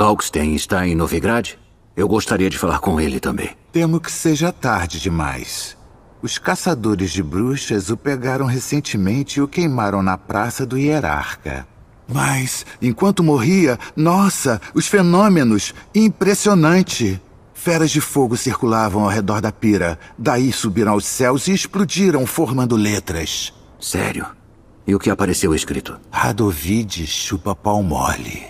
Kalkstein está em Novigrad? Eu gostaria de falar com ele também. Temo que seja tarde demais. Os caçadores de bruxas o pegaram recentemente e o queimaram na praça do Hierarca. Mas, enquanto morria, nossa, os fenômenos! Impressionante! Feras de fogo circulavam ao redor da pira, daí subiram aos céus e explodiram, formando letras. Sério? E o que apareceu escrito? Radovid chupa pau mole.